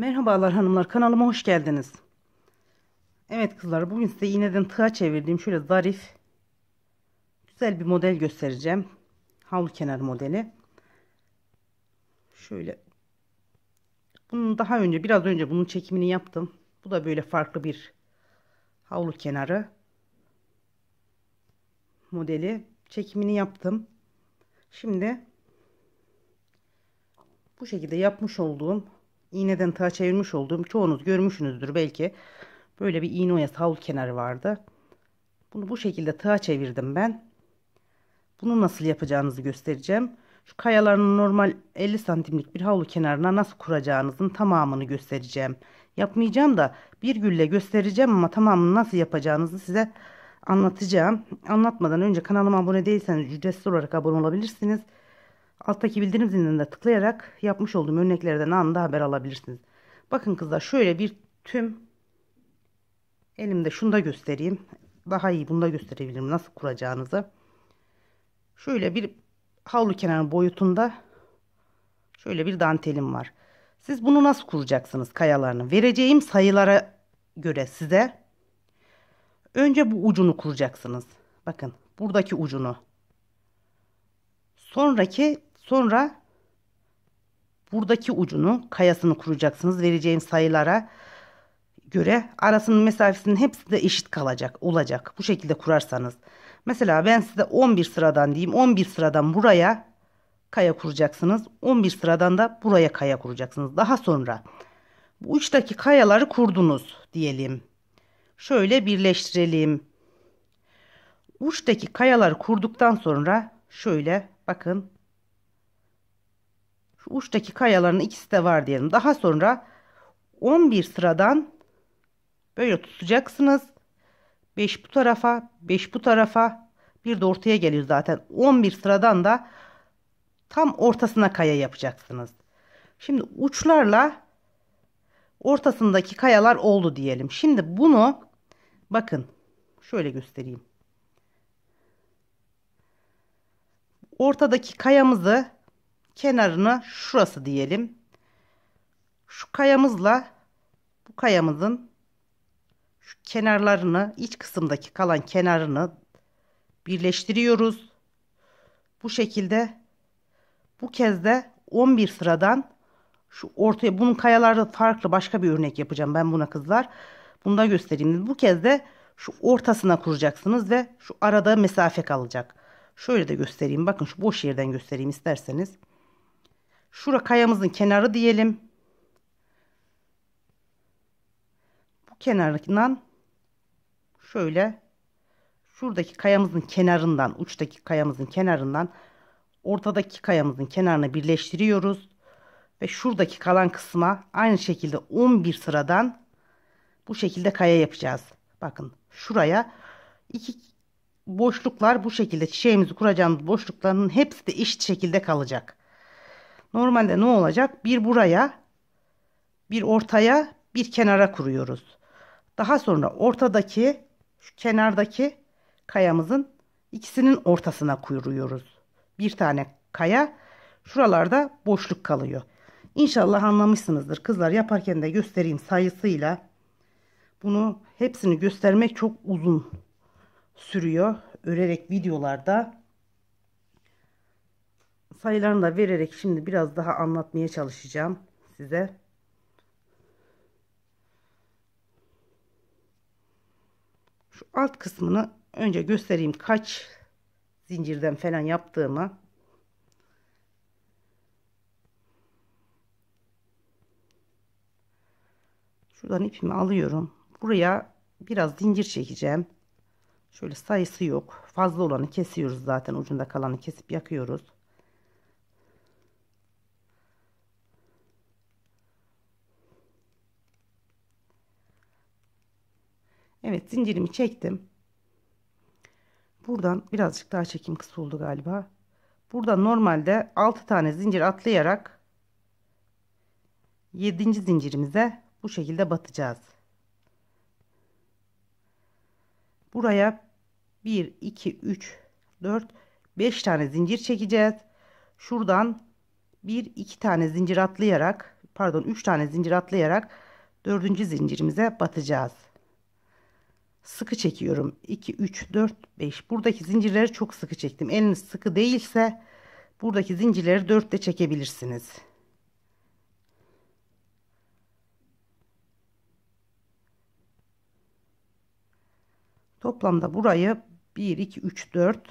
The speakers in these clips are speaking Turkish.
Merhabalar hanımlar kanalıma hoş geldiniz. Evet kızlar bugün size iğneden tığa çevirdiğim şöyle zarif güzel bir model göstereceğim. Havlu kenar modeli. Şöyle bunun daha önce biraz önce bunun çekimini yaptım. Bu da böyle farklı bir havlu kenarı modeli çekimini yaptım. Şimdi bu şekilde yapmış olduğum iğneden tığa çevirmiş olduğum çoğunuz görmüşsünüzdür belki. Böyle bir iğne oyası havlu kenarı vardı. Bunu bu şekilde tığa çevirdim ben. Bunu nasıl yapacağınızı göstereceğim. Şu kayaların normal 50 santimlik bir havlu kenarına nasıl kuracağınızın tamamını göstereceğim. Yapmayacağım da bir gülle göstereceğim ama tamamını nasıl yapacağınızı size anlatacağım. Anlatmadan önce kanalıma abone değilseniz ücretsiz olarak abone olabilirsiniz. Alttaki bildirim zilinde tıklayarak yapmış olduğum örneklerden anında haber alabilirsiniz. Bakın kızlar şöyle bir tüm elimde şunu da göstereyim. Daha iyi bunu da gösterebilirim nasıl kuracağınızı. Şöyle bir havlu kenarı boyutunda şöyle bir dantelim var. Siz bunu nasıl kuracaksınız kayalarını? Vereceğim sayılara göre size önce bu ucunu kuracaksınız. Bakın buradaki ucunu. Sonraki Sonra buradaki ucunu kayasını kuracaksınız. Vereceğim sayılara göre arasının mesafesinin hepsi de eşit kalacak olacak. Bu şekilde kurarsanız. Mesela ben size 11 sıradan diyeyim. 11 sıradan buraya kaya kuracaksınız. 11 sıradan da buraya kaya kuracaksınız. Daha sonra bu uçtaki kayaları kurdunuz diyelim. Şöyle birleştirelim. Uçtaki kayaları kurduktan sonra şöyle bakın uçtaki kayaların ikisi de var diyelim. Daha sonra 11 sıradan böyle tutacaksınız. 5 bu tarafa, 5 bu tarafa bir de ortaya geliyor zaten. 11 sıradan da tam ortasına kaya yapacaksınız. Şimdi uçlarla ortasındaki kayalar oldu diyelim. Şimdi bunu bakın şöyle göstereyim. Ortadaki kayamızı kenarını şurası diyelim. Şu kayamızla bu kayamızın şu kenarlarını iç kısımdaki kalan kenarını birleştiriyoruz. Bu şekilde bu kez de 11 sıradan şu ortaya bunun kayalarda farklı başka bir örnek yapacağım ben buna kızlar. Bunu da göstereyim. Bu kez de şu ortasına kuracaksınız ve şu arada mesafe kalacak. Şöyle de göstereyim. Bakın şu boş yerden göstereyim isterseniz. Şura kayamızın kenarı diyelim. Bu kenarından şöyle şuradaki kayamızın kenarından uçtaki kayamızın kenarından ortadaki kayamızın kenarını birleştiriyoruz. Ve şuradaki kalan kısma aynı şekilde 11 sıradan bu şekilde kaya yapacağız. Bakın şuraya iki boşluklar bu şekilde çiçeğimizi kuracağımız boşlukların hepsi de eşit şekilde kalacak. Normalde ne olacak? Bir buraya, bir ortaya, bir kenara kuruyoruz. Daha sonra ortadaki, şu kenardaki kayamızın ikisinin ortasına kuruyoruz. Bir tane kaya, şuralarda boşluk kalıyor. İnşallah anlamışsınızdır. Kızlar yaparken de göstereyim sayısıyla. Bunu hepsini göstermek çok uzun sürüyor. Örerek videolarda sayılarını da vererek şimdi biraz daha anlatmaya çalışacağım size. Şu alt kısmını önce göstereyim kaç zincirden falan yaptığımı. Şuradan ipimi alıyorum. Buraya biraz zincir çekeceğim. Şöyle sayısı yok. Fazla olanı kesiyoruz zaten. Ucunda kalanı kesip yakıyoruz. zincirimi çektim. Buradan birazcık daha çekim oldu galiba. Burada normalde 6 tane zincir atlayarak 7. zincirimize bu şekilde batacağız. Buraya 1, 2, 3, 4, 5 tane zincir çekeceğiz. Şuradan 1, 2 tane zincir atlayarak pardon 3 tane zincir atlayarak 4. zincirimize batacağız sıkı çekiyorum. 2, 3, 4, 5. Buradaki zincirleri çok sıkı çektim. Eliniz sıkı değilse buradaki zincirleri 4 de çekebilirsiniz. Toplamda burayı 1, 2, 3, 4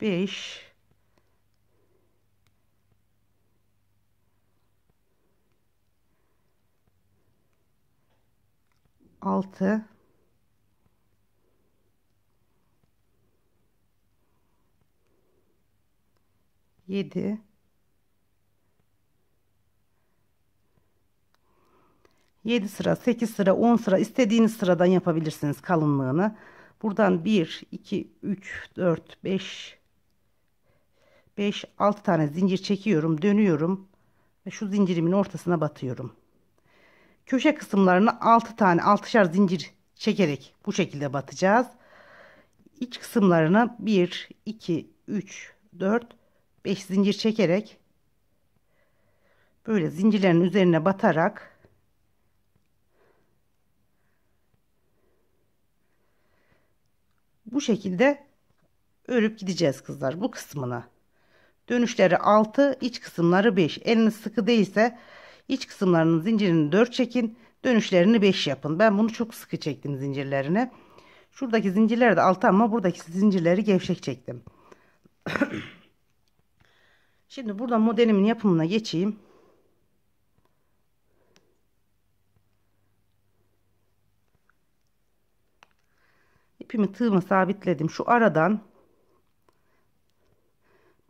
5 6 7 7 sıra 8 sıra 10 sıra istediğiniz sıradan yapabilirsiniz kalınlığını buradan 1 2 3 4 5 5 6 tane zincir çekiyorum dönüyorum ve şu zincirimin ortasına batıyorum köşe kısımlarını 6 tane 6'şar zincir çekerek bu şekilde batacağız. İç kısımlarına 1, 2, 3, 4, 5 zincir çekerek böyle zincirlerin üzerine batarak bu şekilde örüp gideceğiz kızlar bu kısmına. Dönüşleri 6, iç kısımları 5. Eliniz sıkı değilse İç kısımlarının zincirini 4 çekin. Dönüşlerini 5 yapın. Ben bunu çok sıkı çektim zincirlerini. Şuradaki zincirleri de 6 ama buradaki zincirleri gevşek çektim. Şimdi burada modelimin yapımına geçeyim. ipimi tığımı sabitledim. Şu aradan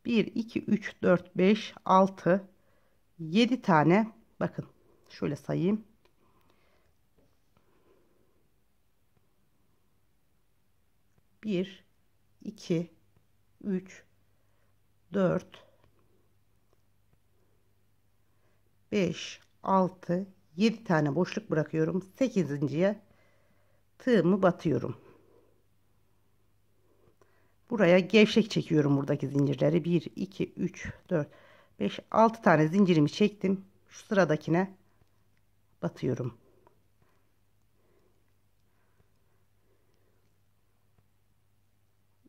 1, 2, 3, 4, 5, 6, 7 tane Bakın şöyle sayayım. Bir, iki, üç, dört, beş, altı, yedi tane boşluk bırakıyorum. Sekizinciye tığımı batıyorum. Buraya gevşek çekiyorum buradaki zincirleri. 1, 2, 3, 4, 5, 6 tane zincirimi çektim şu sıradakine batıyorum.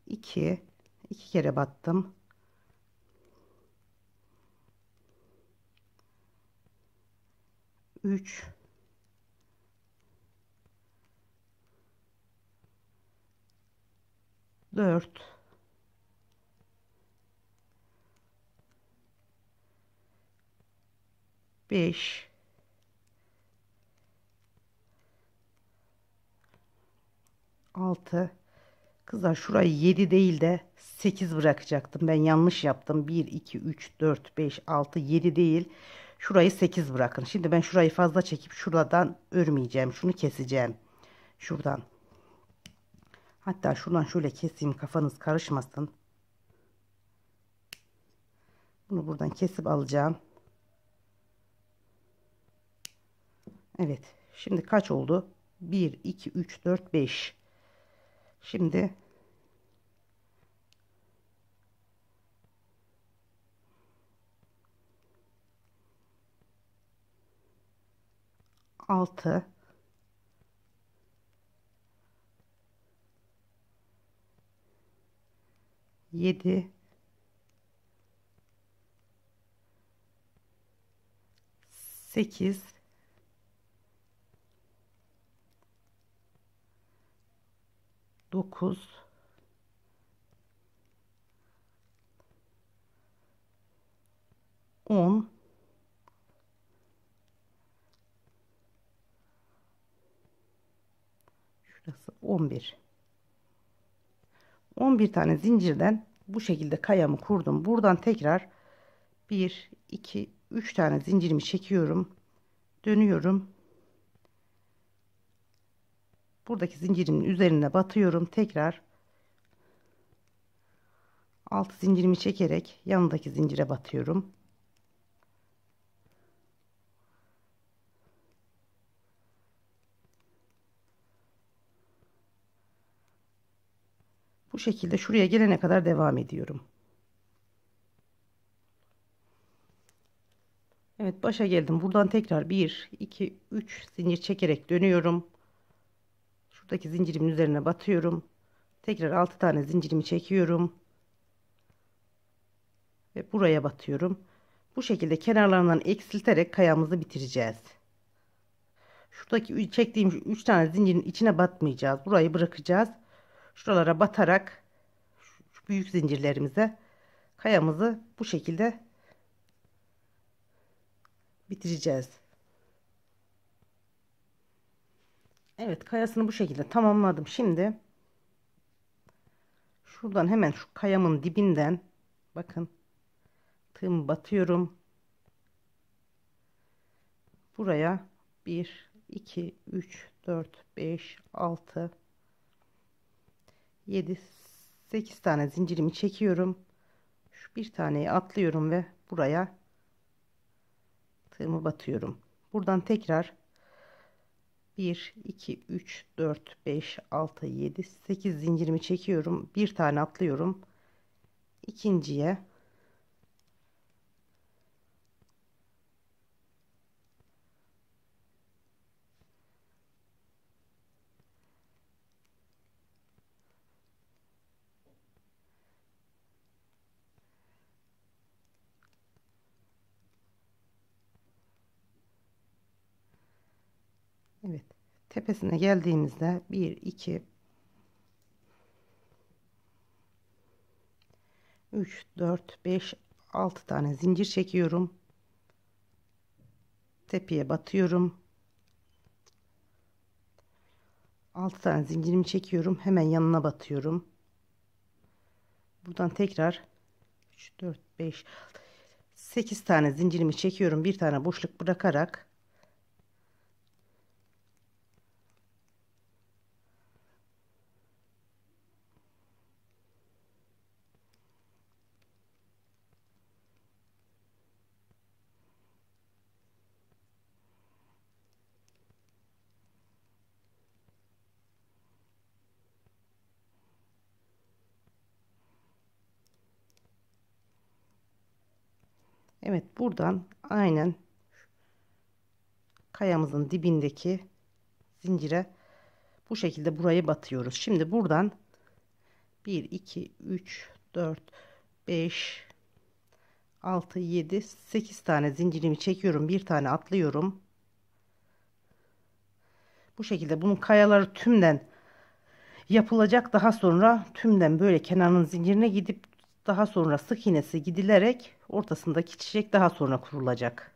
İki, iki kere battım. Üç, dört, 5 6 Kızlar şurayı 7 değil de 8 bırakacaktım. Ben yanlış yaptım. 1, 2, 3, 4, 5, 6, 7 değil. Şurayı 8 bırakın. Şimdi ben şurayı fazla çekip şuradan örmeyeceğim. Şunu keseceğim. Şuradan. Hatta şuradan şöyle keseyim. Kafanız karışmasın. Bunu buradan kesip alacağım. Evet. Şimdi kaç oldu? 1, 2, 3, 4, 5. Şimdi altı yedi sekiz 9 10 Şurası 11 11 tane zincirden bu şekilde kayamı kurdum. Buradan tekrar 1 2 3 tane zincirimi çekiyorum. Dönüyorum buradaki zincirin üzerine batıyorum tekrar alt zincirimi çekerek yanındaki zincire batıyorum bu şekilde şuraya gelene kadar devam ediyorum Evet başa geldim buradan tekrar 1 2 3 zincir çekerek dönüyorum Şuradaki zincirimin üzerine batıyorum. Tekrar 6 tane zincirimi çekiyorum. Ve buraya batıyorum. Bu şekilde kenarlarından eksilterek kayamızı bitireceğiz. Şuradaki çektiğim 3 tane zincirin içine batmayacağız. Burayı bırakacağız. Şuralara batarak şu büyük zincirlerimize kayamızı bu şekilde bitireceğiz. Evet kayasını bu şekilde tamamladım. Şimdi şuradan hemen şu kayamın dibinden bakın tığımı batıyorum. Buraya 1, 2, 3, 4, 5, 6, 7, 8 tane zincirimi çekiyorum. Şu bir taneyi atlıyorum ve buraya tığımı batıyorum. Buradan tekrar 1 2 3 4 5 6 7 8 zincirimi çekiyorum bir tane atlıyorum ikinciye Evet. Tepesine geldiğimizde 1, 2, 3, 4, 5, 6 tane zincir çekiyorum. Tepeye batıyorum. 6 tane zincirimi çekiyorum. Hemen yanına batıyorum. Buradan tekrar 3, 4, 5, 8 tane zincirimi çekiyorum. Bir tane boşluk bırakarak Evet buradan aynen kayamızın dibindeki zincire bu şekilde burayı batıyoruz. Şimdi buradan 1, 2, 3, 4, 5, 6, 7, 8 tane zincirimi çekiyorum. Bir tane atlıyorum. Bu şekilde bunun kayaları tümden yapılacak. Daha sonra tümden böyle kenarın zincirine gidip daha sonra sık iğnesi gidilerek ortasındaki çiçek daha sonra kurulacak.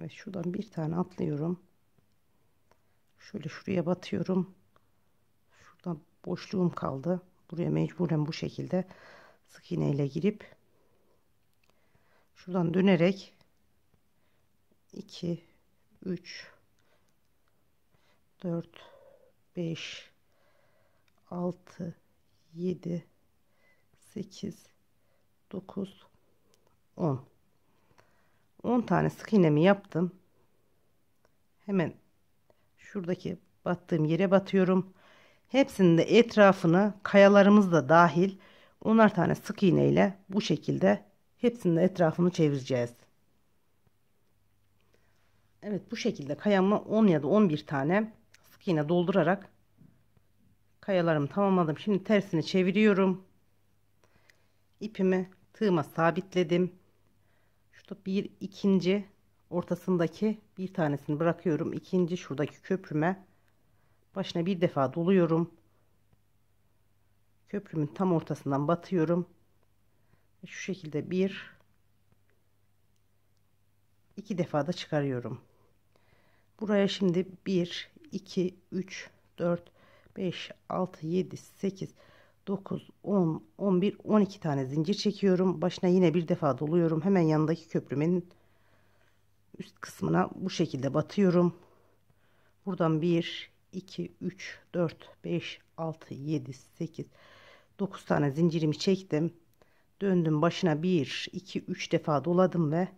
Evet şuradan bir tane atlıyorum. Şöyle şuraya batıyorum. Şuradan boşluğum kaldı. Buraya mecburen bu şekilde sık iğneyle girip şuradan dönerek 2 3 4 5 6 7 8 9 10 10 tane sık iğnemi yaptım hemen şuradaki battığım yere batıyorum. Hepsinin de etrafını kayalarımız da dahil onar tane sık iğne ile bu şekilde hepsinin de etrafını çevireceğiz. Evet bu şekilde kayamı 10 ya da 11 tane sık iğne doldurarak kayalarımı tamamladım. Şimdi tersini çeviriyorum. İpimi tığıma sabitledim. Şurada bir ikinci ortasındaki bir tanesini bırakıyorum. İkinci şuradaki köprüme başına bir defa doluyorum. Köprümün tam ortasından batıyorum. Şu şekilde bir iki defa da çıkarıyorum. Buraya şimdi 1 2 3 4 5 6 7 8 9 10 11 12 tane zincir çekiyorum. Başına yine bir defa doluyorum. Hemen yanındaki köprümenin üst kısmına bu şekilde batıyorum. Buradan 1, 2, 3, 4, 5, 6, 7, 8, 9 tane zincirimi çektim. Döndüm başına 1, 2, 3 defa doladım ve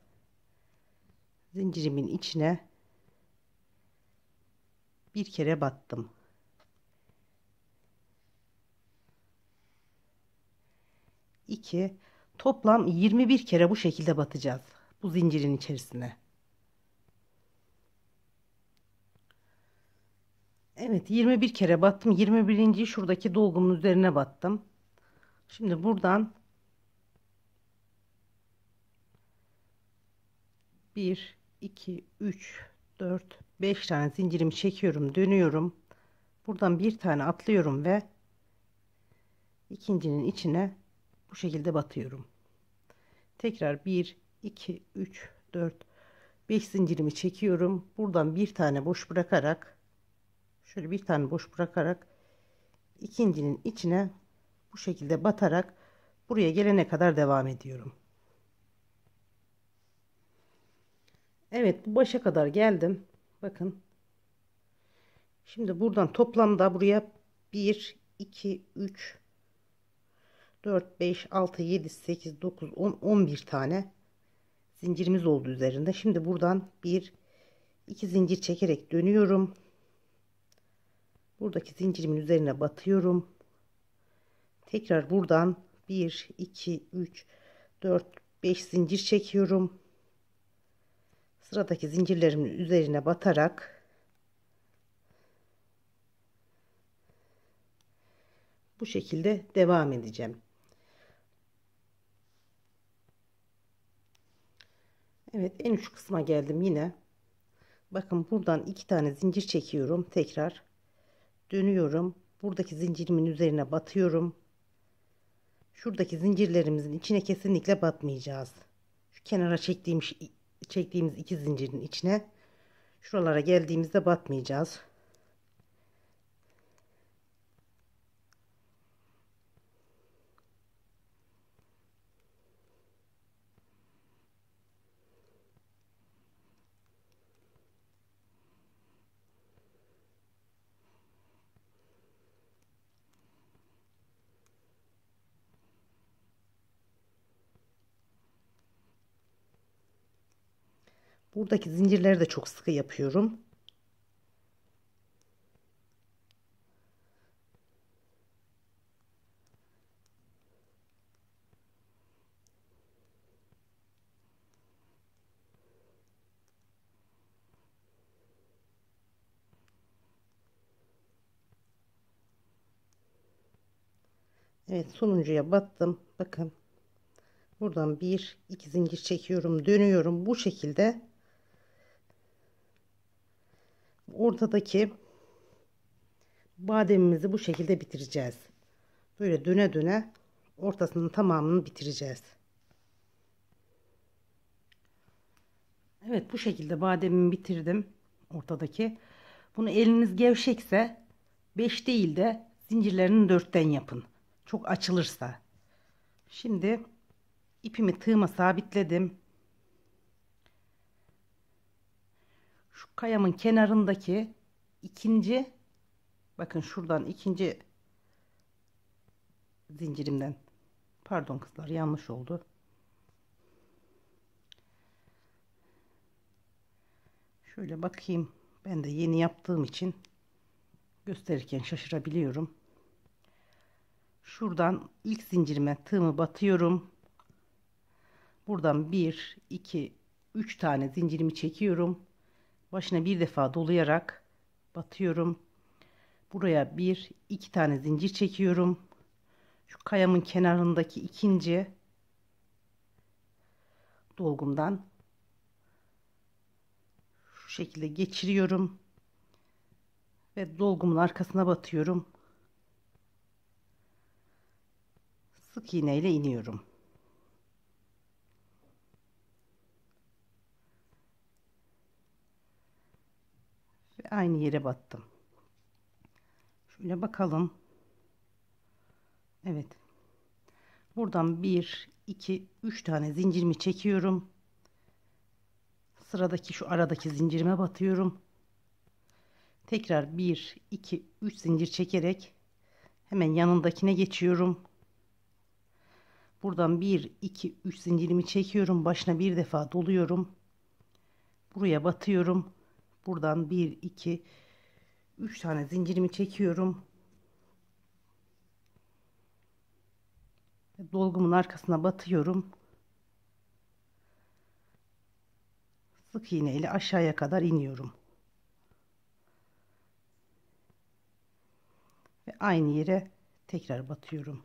zincirimin içine bir kere battım. İki, toplam 21 kere bu şekilde batacağız bu zincirin içerisine. Evet 21 kere battım. 21. şuradaki dolgumun üzerine battım. Şimdi buradan 1, 2, 3, 4, 5 tane zincirimi çekiyorum. Dönüyorum. Buradan bir tane atlıyorum ve ikincinin içine bu şekilde batıyorum. Tekrar 1, 2, 3, 4, 5 zincirimi çekiyorum. Buradan bir tane boş bırakarak şöyle bir tane boş bırakarak ikincinin içine bu şekilde batarak buraya gelene kadar devam ediyorum. Evet bu başa kadar geldim. Bakın. Şimdi buradan toplamda buraya 1, 2, 3, 4, 5, 6, 7, 8, 9, 10, 11 tane zincirimiz oldu üzerinde. Şimdi buradan 1, 2 zincir çekerek dönüyorum buradaki zincirimin üzerine batıyorum tekrar buradan 1 2 3 4 5 zincir çekiyorum sıradaki zincirlerimin üzerine batarak bu şekilde devam edeceğim Evet en üst kısma geldim yine bakın buradan iki tane zincir çekiyorum tekrar dönüyorum. Buradaki zincirimin üzerine batıyorum. Şuradaki zincirlerimizin içine kesinlikle batmayacağız. Şu kenara çektiğimiz, çektiğimiz iki zincirin içine şuralara geldiğimizde batmayacağız. Buradaki zincirleri de çok sıkı yapıyorum. Evet sonuncuya battım. Bakın buradan bir iki zincir çekiyorum dönüyorum bu şekilde ortadaki bademimizi bu şekilde bitireceğiz. Böyle döne döne ortasının tamamını bitireceğiz. Evet bu şekilde bademimi bitirdim ortadaki. Bunu eliniz gevşekse 5 değil de zincirlerini 4'ten yapın. Çok açılırsa. Şimdi ipimi tığıma sabitledim. şu kayamın kenarındaki ikinci bakın şuradan ikinci zincirimden pardon kızlar yanlış oldu şöyle bakayım ben de yeni yaptığım için gösterirken şaşırabiliyorum şuradan ilk zincirime tığımı batıyorum buradan 1 2 3 tane zincirimi çekiyorum başına bir defa dolayarak batıyorum. Buraya bir iki tane zincir çekiyorum. Şu kayamın kenarındaki ikinci dolgumdan şu şekilde geçiriyorum ve dolgumun arkasına batıyorum. Sık iğneyle iniyorum. aynı yere battım. Şöyle bakalım. Evet. Buradan 1, 2, 3 tane zincirimi çekiyorum. Sıradaki şu aradaki zincirime batıyorum. Tekrar 1, 2, 3 zincir çekerek hemen yanındakine geçiyorum. Buradan 1, 2, 3 zincirimi çekiyorum. Başına bir defa doluyorum. Buraya batıyorum buradan 1 2 3 tane zincirimi çekiyorum dolgumun arkasına batıyorum sık iğne ile aşağıya kadar iniyorum ve aynı yere tekrar batıyorum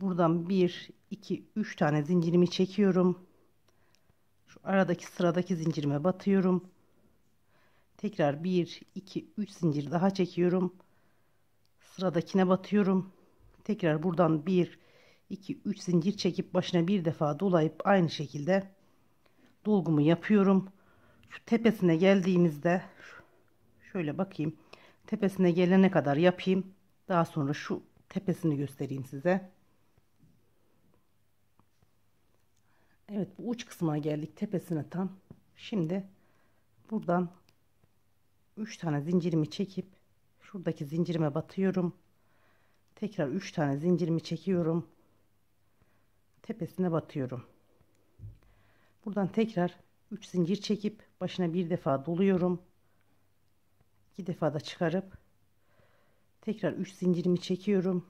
buradan 1 2 3 tane zincirimi çekiyorum şu aradaki sıradaki zincirime batıyorum. Tekrar 1, 2, 3 zincir daha çekiyorum. Sıradakine batıyorum. Tekrar buradan 1, 2, 3 zincir çekip başına bir defa dolayıp aynı şekilde dolgumu yapıyorum. Şu tepesine geldiğimizde şöyle bakayım. Tepesine gelene kadar yapayım. Daha sonra şu tepesini göstereyim size. Evet bu uç kısmına geldik tepesine tam. Şimdi buradan 3 tane zincirimi çekip şuradaki zincirime batıyorum. Tekrar 3 tane zincirimi çekiyorum. Tepesine batıyorum. Buradan tekrar 3 zincir çekip başına bir defa doluyorum. 2 defa da çıkarıp tekrar 3 zincirimi çekiyorum.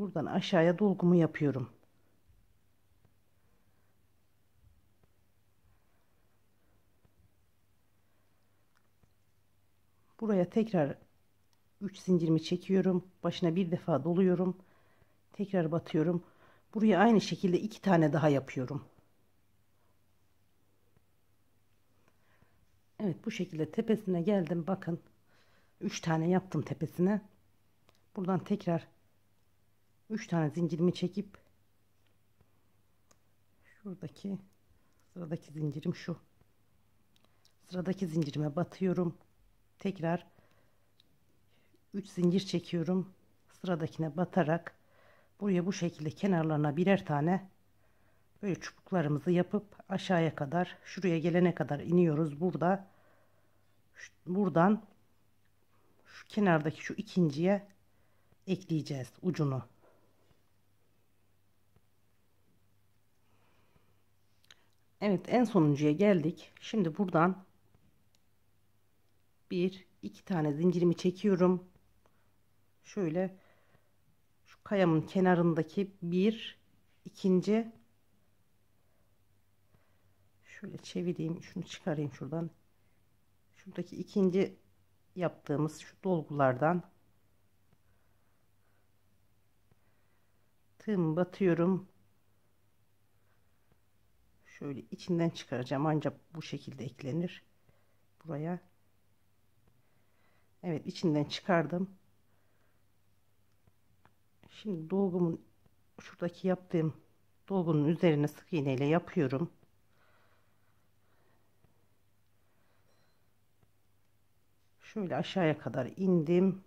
Buradan aşağıya dolgumu yapıyorum. Buraya tekrar 3 zincirimi çekiyorum. Başına bir defa doluyorum. Tekrar batıyorum. Buraya aynı şekilde iki tane daha yapıyorum. Evet bu şekilde tepesine geldim. Bakın 3 tane yaptım tepesine. Buradan tekrar 3 tane zincirimi çekip şuradaki sıradaki zincirim şu sıradaki zincirime batıyorum tekrar 3 zincir çekiyorum sıradakine batarak buraya bu şekilde kenarlarına birer tane böyle çubuklarımızı yapıp aşağıya kadar şuraya gelene kadar iniyoruz burada buradan şu kenardaki şu ikinciye ekleyeceğiz ucunu Evet en sonuncuya geldik. Şimdi buradan bir iki tane zincirimi çekiyorum. Şöyle şu kayamın kenarındaki bir ikinci şöyle çevireyim şunu çıkarayım şuradan. Şuradaki ikinci yaptığımız şu dolgulardan tığımı batıyorum Şöyle içinden çıkaracağım ancak bu şekilde eklenir buraya. Evet içinden çıkardım. Şimdi dolgumun şuradaki yaptığım dolgunun üzerine sık iğneyle yapıyorum. Şöyle aşağıya kadar indim.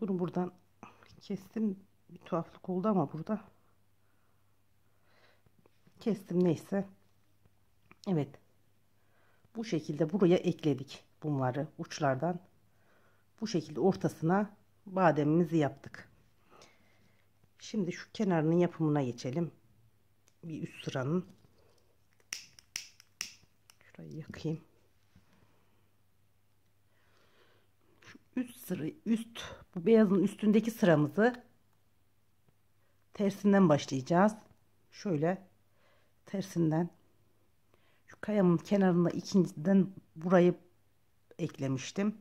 Şimdi bunu buradan kestim. Bir tuhaflık oldu ama burada. Kestim neyse. Evet. Bu şekilde buraya ekledik bunları uçlardan. Bu şekilde ortasına bademimizi yaptık. Şimdi şu kenarının yapımına geçelim. Bir üst sıranın. Şurayı yakayım. üst sıra üst bu beyazın üstündeki sıramızı tersinden başlayacağız. Şöyle tersinden şu kayamın kenarında ikinciden burayı eklemiştim.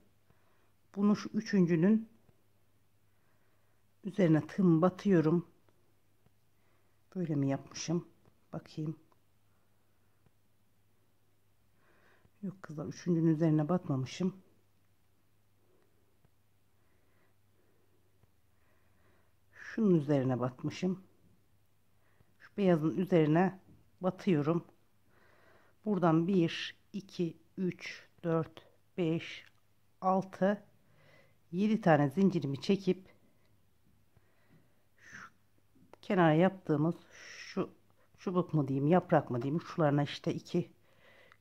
Bunu şu üçüncünün üzerine tığımı batıyorum. Böyle mi yapmışım? Bakayım. Yok kızlar üçüncünün üzerine batmamışım. şunun üzerine batmışım. Şu beyazın üzerine batıyorum. Buradan 1, 2, 3, 4, 5, 6, 7 tane zincirimi çekip şu kenara yaptığımız şu çubuk mu diyeyim yaprak mı diyeyim şularına işte 2,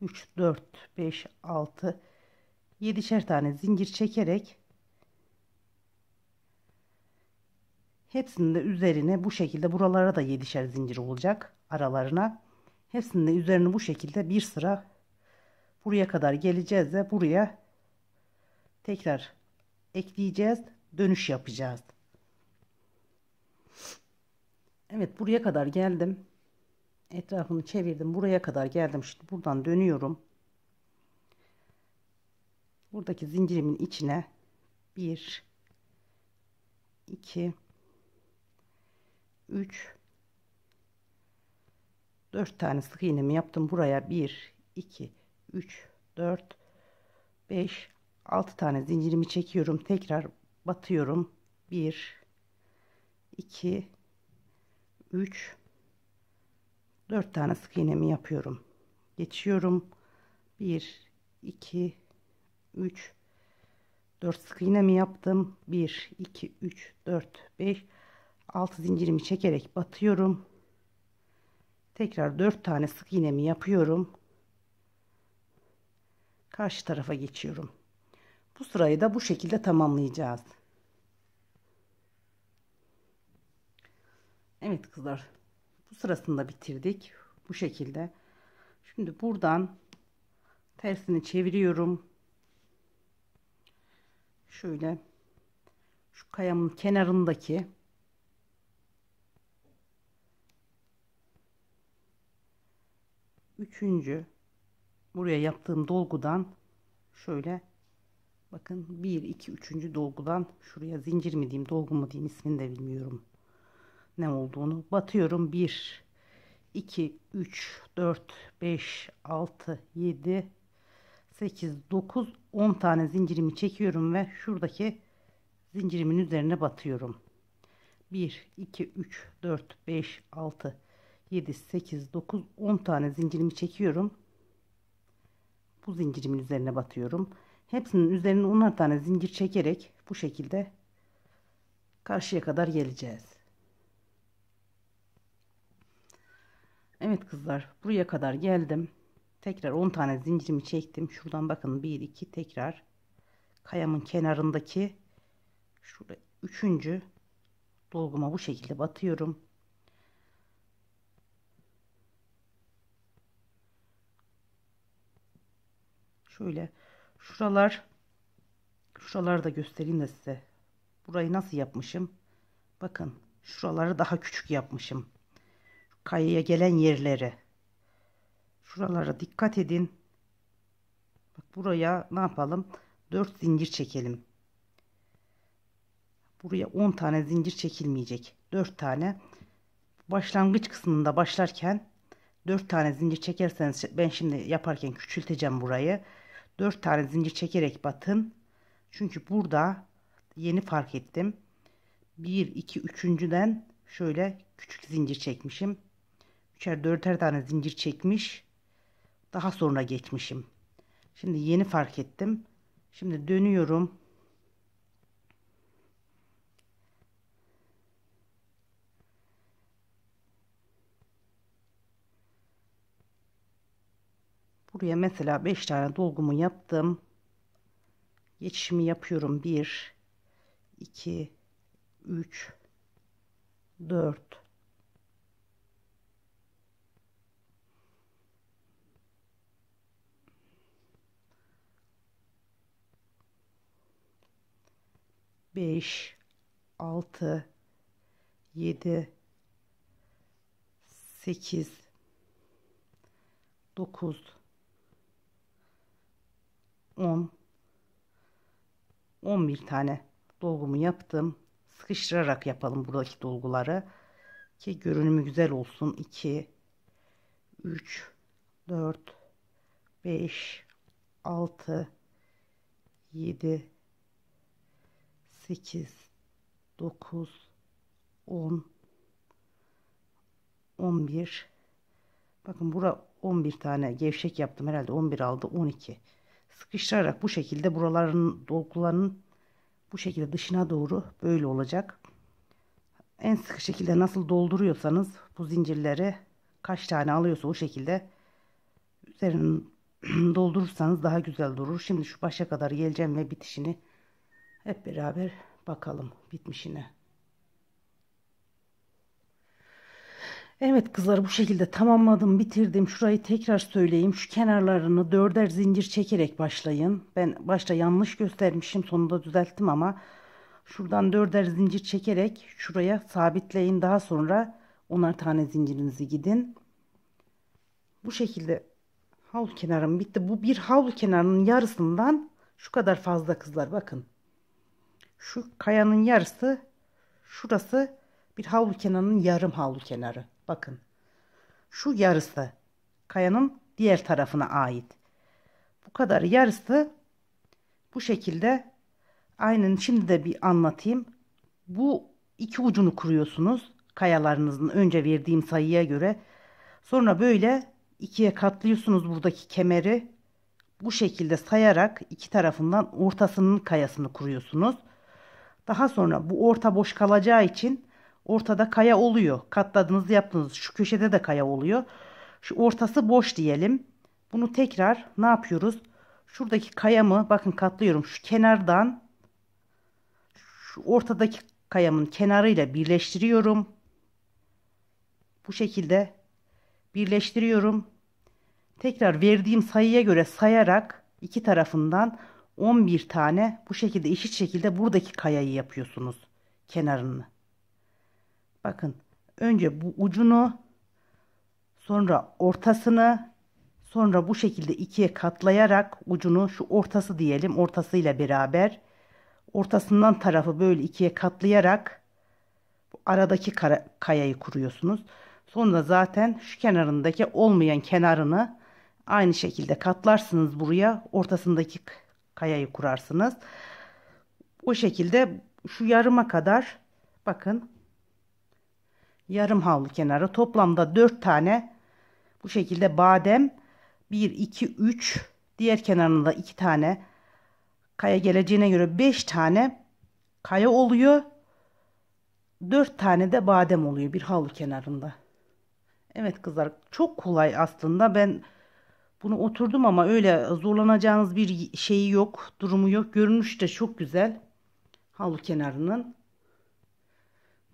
3, 4, 5, 6, 7'şer tane zincir çekerek Hepsinin de üzerine bu şekilde buralara da 7'şer zincir olacak aralarına. Hepsinin de üzerine bu şekilde bir sıra buraya kadar geleceğiz ve buraya tekrar ekleyeceğiz. Dönüş yapacağız. Evet buraya kadar geldim. Etrafını çevirdim. Buraya kadar geldim. Şimdi buradan dönüyorum. Buradaki zincirimin içine 1 2 3 4 tane sık iğnemi yaptım buraya 1 2 3 4 5 6 tane zincirimi çekiyorum tekrar batıyorum 1 2 3 4 tane sık iğnemi yapıyorum geçiyorum 1 2 3 4 sık iğnemi yaptım 1 2 3 4 5 altı zincirimi çekerek batıyorum. Tekrar dört tane sık iğnemi yapıyorum. Karşı tarafa geçiyorum. Bu sırayı da bu şekilde tamamlayacağız. Evet kızlar. Bu sırasında bitirdik. Bu şekilde. Şimdi buradan tersini çeviriyorum. Şöyle şu kayamın kenarındaki üçüncü buraya yaptığım dolgudan şöyle bakın 1 2 3. dolgudan şuraya zincir mi diyeyim dolgu mu diyeyim ismini de bilmiyorum ne olduğunu batıyorum 1 2 3 4 5 6 7 8 9 10 tane zincirimi çekiyorum ve şuradaki zincirimin üzerine batıyorum 1 2 3 4 5 6 7 8 9 10 tane zincirimi çekiyorum bu zincirimin üzerine batıyorum hepsinin üzerine 10 tane zincir çekerek bu şekilde karşıya kadar geleceğiz Evet kızlar buraya kadar geldim tekrar 10 tane zincirimi çektim şuradan bakın 1 2 tekrar kayamın kenarındaki şurada üçüncü dolguma bu şekilde batıyorum Şöyle şuralar şuraları da göstereyim de size. Burayı nasıl yapmışım? Bakın şuraları daha küçük yapmışım. Kayaya gelen yerleri. Şuralara dikkat edin. Bak buraya ne yapalım? 4 zincir çekelim. Buraya 10 tane zincir çekilmeyecek. 4 tane. Başlangıç kısmında başlarken 4 tane zincir çekerseniz ben şimdi yaparken küçülteceğim burayı. 4 tane zincir çekerek batın. Çünkü burada yeni fark ettim. 1 2 3.'den şöyle küçük zincir çekmişim. Üçer dörder tane zincir çekmiş. Daha sonra geçmişim. Şimdi yeni fark ettim. Şimdi dönüyorum. Buraya mesela 5 tane dolgumu yaptım. Geçişimi yapıyorum. 1, 2, 3, 4, 5 6 7 8 9 10 11 tane dolgumu yaptım. Sıkıştırarak yapalım buradaki dolguları ki görünümü güzel olsun. 2 3 4 5 6 7 8 9 10 11 Bakın burada 11 tane gevşek yaptım herhalde 11 aldı 12 sıkıştırarak bu şekilde buraların dolguların bu şekilde dışına doğru böyle olacak. En sıkı şekilde nasıl dolduruyorsanız bu zincirleri kaç tane alıyorsa o şekilde üzerini doldurursanız daha güzel durur. Şimdi şu başa kadar geleceğim ve bitişini hep beraber bakalım bitmişine. Evet kızlar bu şekilde tamamladım bitirdim. Şurayı tekrar söyleyeyim. Şu kenarlarını dörder zincir çekerek başlayın. Ben başta yanlış göstermişim sonunda düzelttim ama şuradan dörder zincir çekerek şuraya sabitleyin. Daha sonra onar tane zincirinizi gidin. Bu şekilde havlu kenarım bitti. Bu bir havlu kenarının yarısından şu kadar fazla kızlar bakın. Şu kayanın yarısı şurası bir havlu kenarının yarım havlu kenarı. Bakın. Şu yarısı kayanın diğer tarafına ait. Bu kadar yarısı bu şekilde aynen şimdi de bir anlatayım. Bu iki ucunu kuruyorsunuz kayalarınızın önce verdiğim sayıya göre. Sonra böyle ikiye katlıyorsunuz buradaki kemeri. Bu şekilde sayarak iki tarafından ortasının kayasını kuruyorsunuz. Daha sonra bu orta boş kalacağı için Ortada kaya oluyor. Katladınız yaptınız. Şu köşede de kaya oluyor. Şu ortası boş diyelim. Bunu tekrar ne yapıyoruz? Şuradaki kayamı bakın katlıyorum. Şu kenardan şu ortadaki kayamın kenarıyla birleştiriyorum. Bu şekilde birleştiriyorum. Tekrar verdiğim sayıya göre sayarak iki tarafından 11 tane bu şekilde eşit şekilde buradaki kayayı yapıyorsunuz kenarını. Bakın önce bu ucunu sonra ortasını sonra bu şekilde ikiye katlayarak ucunu şu ortası diyelim ortasıyla beraber ortasından tarafı böyle ikiye katlayarak aradaki kara, kayayı kuruyorsunuz. Sonra zaten şu kenarındaki olmayan kenarını aynı şekilde katlarsınız buraya. Ortasındaki kayayı kurarsınız. O şekilde şu yarıma kadar bakın yarım havlu kenarı toplamda 4 tane bu şekilde badem 1 2 3 diğer kenarında 2 tane kaya geleceğine göre 5 tane kaya oluyor. 4 tane de badem oluyor bir havlu kenarında. Evet kızlar çok kolay aslında ben bunu oturdum ama öyle zorlanacağınız bir şeyi yok durumu yok görünüş de çok güzel havlu kenarının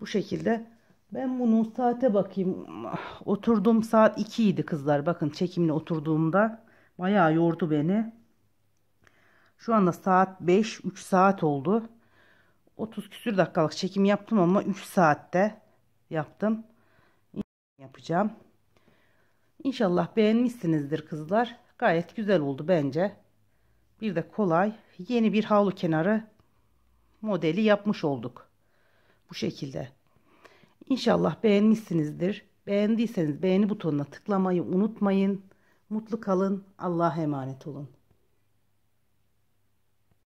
bu şekilde ben bunu saate bakayım. Oturduğum saat 2 idi kızlar. Bakın çekimle oturduğumda bayağı yordu beni. Şu anda saat 5, 3 saat oldu. 30 küsür dakikalık çekim yaptım ama 3 saatte yaptım. Yapacağım. İnşallah beğenmişsinizdir kızlar. Gayet güzel oldu bence. Bir de kolay. Yeni bir havlu kenarı modeli yapmış olduk. Bu şekilde. İnşallah beğenmişsinizdir. Beğendiyseniz beğeni butonuna tıklamayı unutmayın. Mutlu kalın. Allah'a emanet olun.